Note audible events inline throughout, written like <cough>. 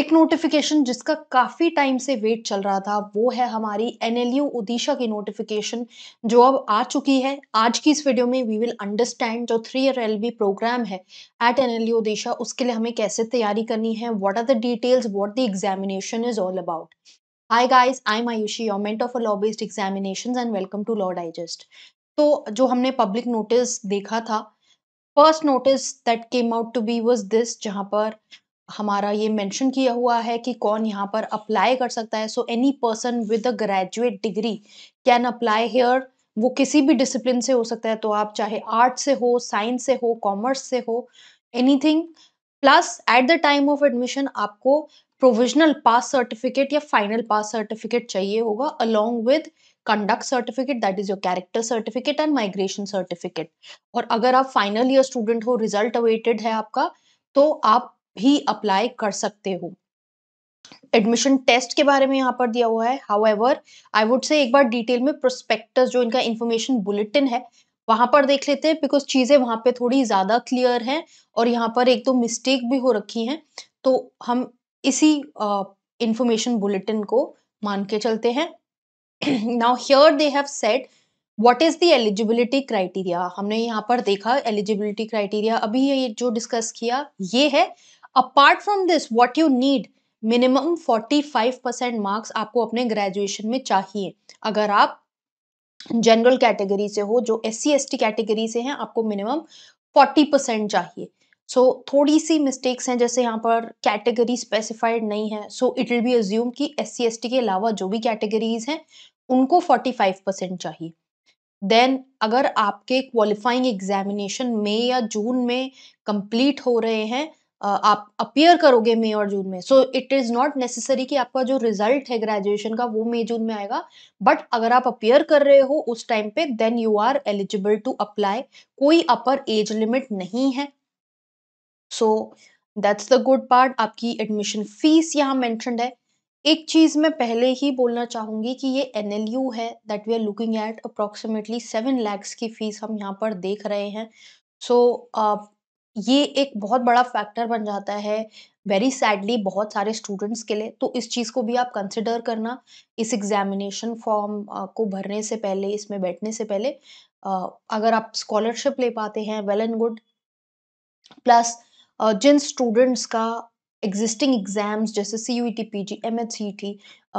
एक नोटिफिकेशन जिसका काफ़ी टाइम से वेट चल रहा था वो है हमारी एन एल यू उदीशा की नोटिफिकेशन जो अब आ चुकी है आज की इस वीडियो में वी विल अंडरस्टैंड जो थ्री ईयर एल प्रोग्राम है at N L U Odisha उसके लिए हमें कैसे तैयारी करनी है what are the details what the examination is all about hi guys I am Ayushi your off for law based examination and welcome to law digest तो जो हमने पब्लिक नोटिस देखा था first notice that came out to be was this जहाँ पर हमारा ये mention किया हुआ है कि कौन यहाँ पर अप्लाई कर सकता है so any person with a graduate degree can apply here वो किसी भी डिसिप्लिन से हो सकता है तो आप चाहे आर्ट से हो साइंस से हो कॉमर्स से हो anything plus at the time of admission आपको प्रोविजनल पास सर्टिफिकेट या फाइनल पास सर्टिफिकेट चाहिए होगा along with conduct certificate that is your character certificate and migration certificate और अगर आप फाइनल ईयर स्टूडेंट हो रिजल्ट अवेटेड है आपका तो आप भी अप्लाई कर सकते हो एडमिशन टेस्ट के बारे में यहाँ पर दिया हुआ है हाउ एवर आई वुड से एक बार डिटेल में प्रोस्पेक्टस जो इनका इन्फॉर्मेशन बुलेटिन है वहां पर देख लेते हैं बिकॉज चीजें वहां पे थोड़ी ज्यादा क्लियर हैं और यहाँ पर एक दो तो मिस्टेक भी हो रखी हैं तो हम इसी इंफॉर्मेशन uh, बुलेटिन को मान के चलते हैं now here they have set what is the eligibility criteria हमने यहाँ पर देखा एलिजिबिलिटी क्राइटेरिया अभी ये जो डिस्कस किया ये है apart from this what you need minimum 45 percent marks आपको अपने ग्रेजुएशन में चाहिए अगर आप जनरल कैटेगरी से हो जो S C S T category से हैं आपको मिनिमम 40 परसेंट चाहिए सो so, थोड़ी सी मिस्टेक्स हैं जैसे यहाँ पर कैटेगरी स्पेसिफाइड नहीं है so it will be assume कि एस सी एस टी के अलावा जो भी कैटेगरीज हैं उनको 45 परसेंट चाहिए देन अगर आपके क्वालिफाइंग एग्जामिनेशन मई या जून में कंप्लीट हो रहे हैं आप अपियर करोगे मई और जून में so it is not necessary कि आपका जो रिजल्ट है ग्रेजुएशन का वो मई जून में आएगा बट अगर आप अपियर कर रहे हो उस टाइम पे then you are eligible to apply कोई अपर एज लिमिट नहीं है so that's the good part आपकी एडमिशन फीस यहाँ मैंशन है एक चीज़ मैं पहले ही बोलना चाहूंगी कि ये एन है that we are looking at approximately seven lakhs की फ़ीस हम यहाँ पर देख रहे हैं सो so, uh, ये एक बहुत बड़ा फैक्टर बन जाता है वेरी सैडली बहुत सारे स्टूडेंट्स के लिए तो इस चीज़ को भी आप कंसिडर करना इस एग्जामिनेशन फॉर्म को भरने से पहले इसमें बैठने से पहले अगर आप स्कॉलरशिप ले पाते हैं वेल एंड गुड प्लस जिन स्टूडेंट्स का एग्जिस्टिंग एग्जाम्स जैसे C U T P G M H C T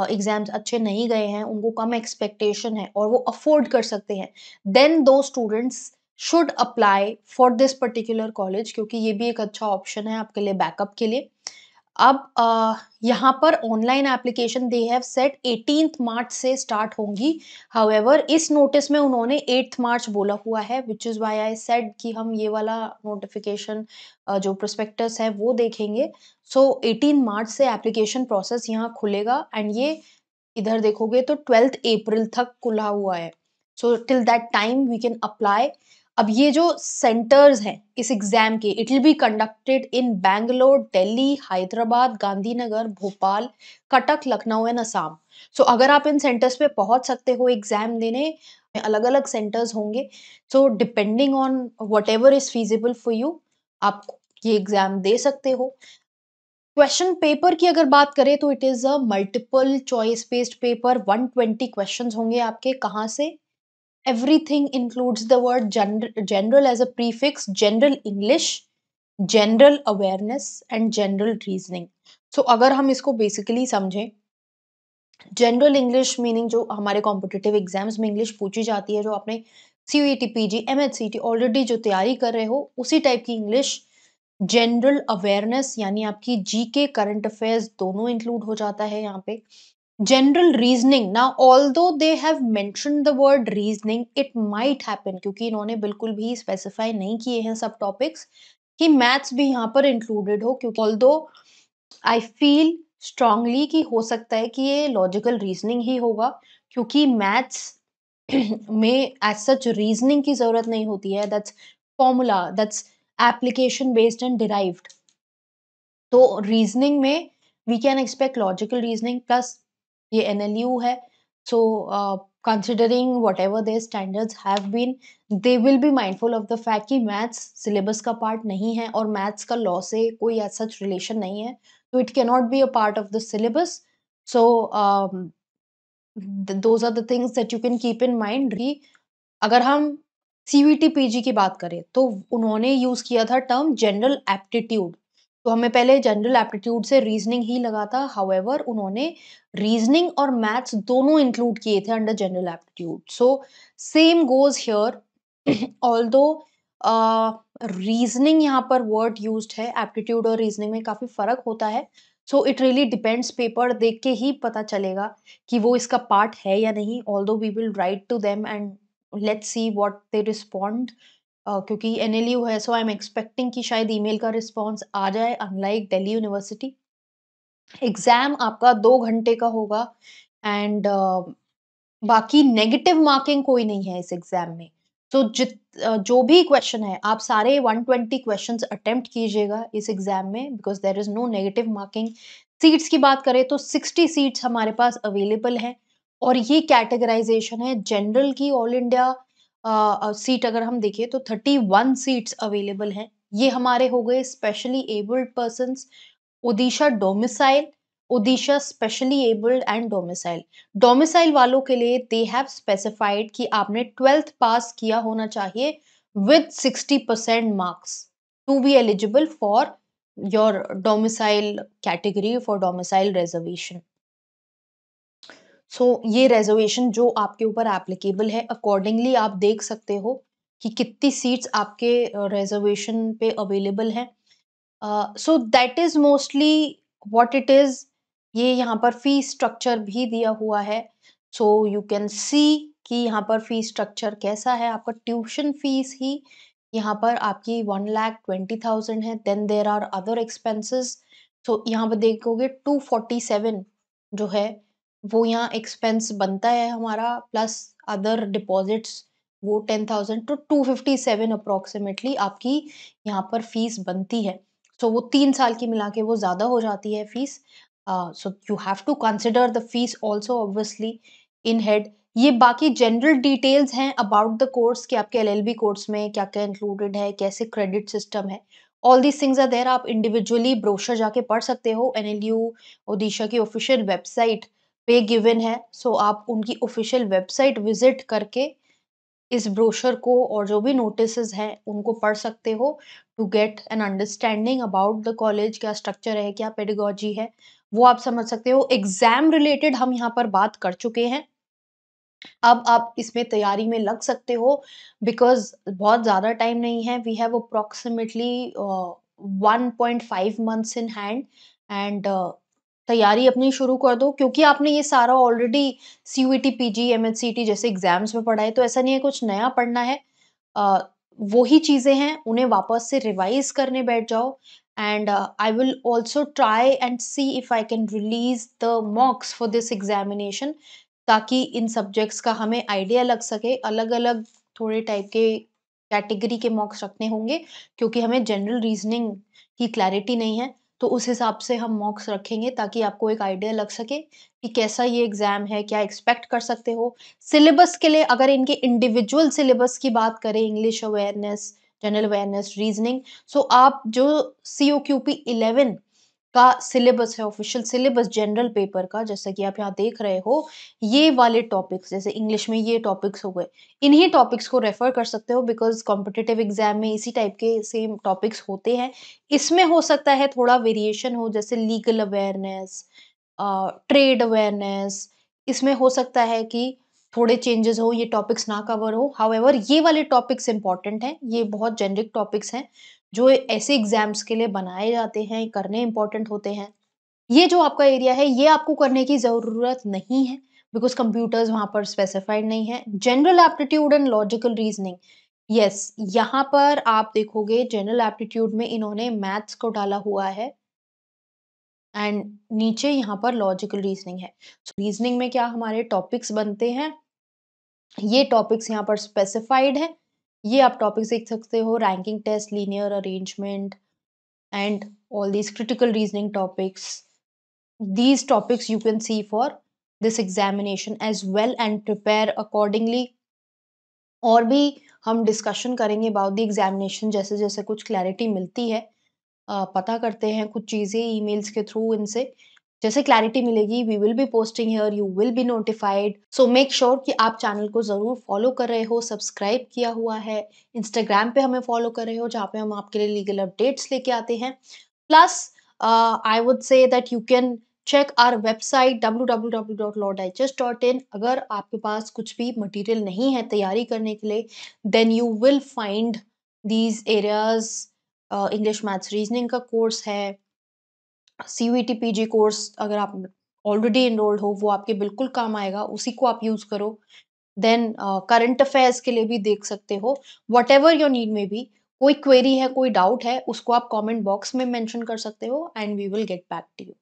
exams अच्छे नहीं गए हैं उनको कम एक्सपेक्टेशन है और वो अफोर्ड कर सकते हैं then those students should apply for this particular college क्योंकि ये भी एक अच्छा ऑप्शन है आपके लिए बैकअप के लिए अब यहाँ पर online application they have set eighteen March से स्टार्ट होंगी हाउएवर इस नोटिस में उन्होंने एट्थ मार्च बोला हुआ है which is why I set कि हम ये वाला नोटिफिकेशन जो प्रोस्पेक्टस है वो देखेंगे सो एटीन मार्च से एप्लीकेशन प्रोसेस यहाँ खुलेगा एंड ये इधर देखोगे तो ट्वेल्थ अप्रैल तक खुला हुआ है so till that time we can apply अब ये जो सेंटर्स हैं इस एग्ज़ाम के it will be conducted in Bangalore Delhi Hyderabad Gandhinagar Bhopal Cuttack Lucknow and Assam so अगर आप इन सेंटर्स पे पहुंच सकते हो एग्ज़ाम देने अलग अलग सेंटर्स होंगे so depending on whatever is feasible for you आप ये एग्ज़ाम दे सकते हो क्वेश्चन पेपर की अगर बात करें तो it is a multiple choice based paper 120 questions होंगे आपके कहाँ से everything includes the word gender, general as a prefix general english general awareness and general reasoning so अगर हम इसको basically समझें जनरल इंग्लिश मीनिंग जो हमारे कॉम्पिटिटिव एग्जाम्स में इंग्लिश पूछी जाती है जो आपने C U T P G M H C T already जो तैयारी कर रहे हो उसी टाइप की इंग्लिश जनरल अवेयरनेस यानी आपकी जी के करंट अफेयर्स दोनों इंक्लूड हो जाता है यहाँ पे जनरल रीजनिंग ना although they have mention the word reasoning it might happen क्योंकि इन्होंने बिल्कुल भी स्पेसिफाई नहीं किए हैं सब टॉपिक्स कि मैथ्स भी यहाँ पर इंक्लूडेड हो क्योंकि ऑल दो आई फील स्ट्रांगली कि हो सकता है कि ये लॉजिकल रीजनिंग ही होगा क्योंकि मैथ्स <clears throat> में एज सच रीजनिंग की ज़रूरत नहीं होती है that's formula that's application based and derived तो रीजनिंग में we can expect logical reasoning plus ये एन एल यू है so considering whatever their standards have been they will be mindful of the fact कि maths syllabus का part नहीं है और maths का लॉ से कोई ऐसा रिलेशन नहीं है तो it not be a part of the syllabus so those are the things that you can keep in mind री अगर हम C V T P G की बात करें तो उन्होंने यूज़ किया था टर्म जनरल एप्टीट्यूड तो हमें पहले जनरल एप्टीट्यूड से रीजनिंग ही लगा था हाउएवर उन्होंने रीजनिंग और मैथ्स दोनों इंक्लूड किए थे under general aptitude so same goes here although reasoning यहाँ पर वर्ड यूज है एप्टीट्यूड और रीजनिंग में काफ़ी फ़र्क होता है so it really depends paper देख के ही पता चलेगा कि वो इसका पार्ट है या नहीं although we will write to them and let's see what they respond एन क्योंकि यू e है सो आई एम एक्सपेक्टिंग कि शायद ईमेल का रिस्पॉन्स आ जाए अनलाइक दिल्ली यूनिवर्सिटी एग्ज़ाम आपका दो घंटे का होगा एंड uh, बाकी नेगेटिव मार्किंग कोई नहीं है इस एग्ज़ाम में। सो जित जो भी क्वेश्चन है आप सारे 120 क्वेश्चन अटेम्प्ट कीजिएगा इस एग्ज़ाम में because there is no negative marking. Seats की बात करें तो 60 सीट्स हमारे पास अवेलेबल हैं और ये कैटेगराइज़ेशन है जनरल की ऑल इंडिया सीट अगर हम देखें तो थर्टी वन सीट्स अवेलेबल हैं ये हमारे हो गए specially abled person Odisha domicile Odisha specially abled and domicile domicile वालों के लिए दे हैव स्पेसिफाइड कि आपने ट्वेल्थ पास किया होना चाहिए with sixty percent marks to be eligible for your domicile category for domicile reservation so so, ये रेजर्वेशन जो आपके ऊपर एप्लीकेबल है अकॉर्डिंगली आप देख सकते हो कि कितनी सीट्स आपके रेजर्वेशन पे अवेलेबल हैं so that is mostly what it is ये यहाँ पर फ़ी स्ट्रक्चर भी दिया हुआ है सो यू कैन सी कि यहाँ पर फ़ी स्ट्रक्चर कैसा है आपका ट्यूशन फीस ही यहाँ पर आपकी वन लैख ट्वेंटी थाउजेंड है then there are other expenses so यहाँ पर देखोगे टू फोर्टी सेवन जो है वो यहाँ एक्सपेंस बनता है हमारा प्लस अदर डिपॉजिट्स वो ten thousand two two fifty seven approximately आपकी यहाँ पर फीस बनती है सो so, वो तीन साल की मिला के वो ज़्यादा हो जाती है fees so you have to consider the fees also obviously in head ये बाकी जनरल डिटेल्स हैं अबाउट द कोर्स कि आपके एलएलबी कोर्स में क्या क्या इंक्लूडेड है कैसे क्रेडिट सिस्टम है all these things are there आप इंडिविजुअली ब्रोशर जाके पढ़ सकते हो एन एल यू ओडिशा की ऑफिशियल वेबसाइट पे गिवन है सो so आप उनकी ऑफिशियल वेबसाइट विजिट करके इस ब्रोशर को और जो भी नोटिस हैं उनको पढ़ सकते हो to get an understanding about the college क्या स्ट्रक्चर है क्या पेडिगोजी है वो आप समझ सकते हो एग्जाम रिलेटेड हम यहाँ पर बात कर चुके हैं अब आप इसमें तैयारी में लग सकते हो बिकॉज बहुत ज़्यादा टाइम नहीं है we have approximately one point five months in hand and तैयारी अपनी शुरू कर दो क्योंकि आपने ये सारा already C U T P G M H C T जैसे एग्जाम्स में पढ़ा है तो ऐसा नहीं है कुछ नया पढ़ना है वो ही चीज़ें हैं उन्हें वापस से रिवाइज करने बैठ जाओ and I will also try and see if I can release the mocks for this examination ताकि इन सब्जेक्ट्स का हमें आइडिया लग सके अलग अलग थोड़े टाइप के कैटेगरी के मॉक्स रखने होंगे क्योंकि हमें जनरल रीजनिंग की क्लैरिटी नहीं है तो उस हिसाब से हम मॉक्स रखेंगे ताकि आपको एक आइडिया लग सके कि कैसा ये एग्ज़ाम है क्या एक्सपेक्ट कर सकते हो सिलेबस के लिए अगर इनके इंडिविजुअल सिलेबस की बात करें English awareness general awareness reasoning so आप जो C O Q P eleven का सिलेबस है ऑफिशियल सिलेबस जनरल पेपर का जैसा कि आप यहाँ देख रहे हो ये वाले टॉपिक्स जैसे इंग्लिश में ये टॉपिक्स हो गए इन्हीं टॉपिक्स को रेफर कर सकते हो बिकॉज कॉम्पिटिटिव एग्जाम में इसी टाइप के सेम टॉपिक्स होते हैं इसमें हो सकता है थोड़ा वेरिएशन हो जैसे लीगल अवेयरनेस ट्रेड अवेयरनेस इसमें हो सकता है कि थोड़े चेंजेस हो ये टॉपिक्स ना कवर हो हाउ ये वाले टॉपिक्स इंपॉर्टेंट हैं ये बहुत जेनरिक टॉपिक्स हैं जो ऐसे एग्जाम्स के लिए बनाए जाते हैं करने इंपॉर्टेंट होते हैं ये जो आपका एरिया है ये आपको करने की ज़रूरत नहीं है बिकॉज कंप्यूटर्स वहाँ पर स्पेसिफाइड नहीं है general aptitude and logical reasoning yes यहाँ पर आप देखोगे जनरल एप्टीट्यूड में इन्होंने मैथ्स को डाला हुआ है एंड नीचे यहाँ पर लॉजिकल रीजनिंग है सो so, रीजनिंग में क्या हमारे टॉपिक्स बनते हैं ये टॉपिक्स यहाँ पर स्पेसिफाइड है ये आप टॉपिक सीख सकते हो ranking test linear arrangement and all these critical reasoning topics these topics you can see for this examination as well and prepare accordingly और भी हम डिस्कशन करेंगे अबाउट द एग्जामिनेशन जैसे जैसे कुछ क्लैरिटी मिलती है पता करते हैं कुछ चीज़ें ईमेल्स के थ्रू इनसे जैसे क्लैरिटी मिलेगी we will be posting here you will be notified so make sure कि आप चैनल को ज़रूर फॉलो कर रहे हो सब्सक्राइब किया हुआ है इंस्टाग्राम पे हमें फॉलो कर रहे हो जहाँ पे हम आपके लिए लीगल अपडेट्स लेके आते हैं plus I would say that you can check our website www.lawdigest.in अगर आपके पास कुछ भी मटेरियल नहीं है तैयारी करने के लिए then you will find these areas English maths reasoning का कोर्स है C V T P G course अगर आप ऑलरेडी इनरोल्ड हो वो आपके बिल्कुल काम आएगा उसी को आप यूज़ करो देन करंट अफेयर्स के लिए भी देख सकते हो वट एवर योर नीड में भी कोई क्वेरी है कोई डाउट है उसको आप कमेंट बॉक्स में मेंशन कर सकते हो and we will get back to you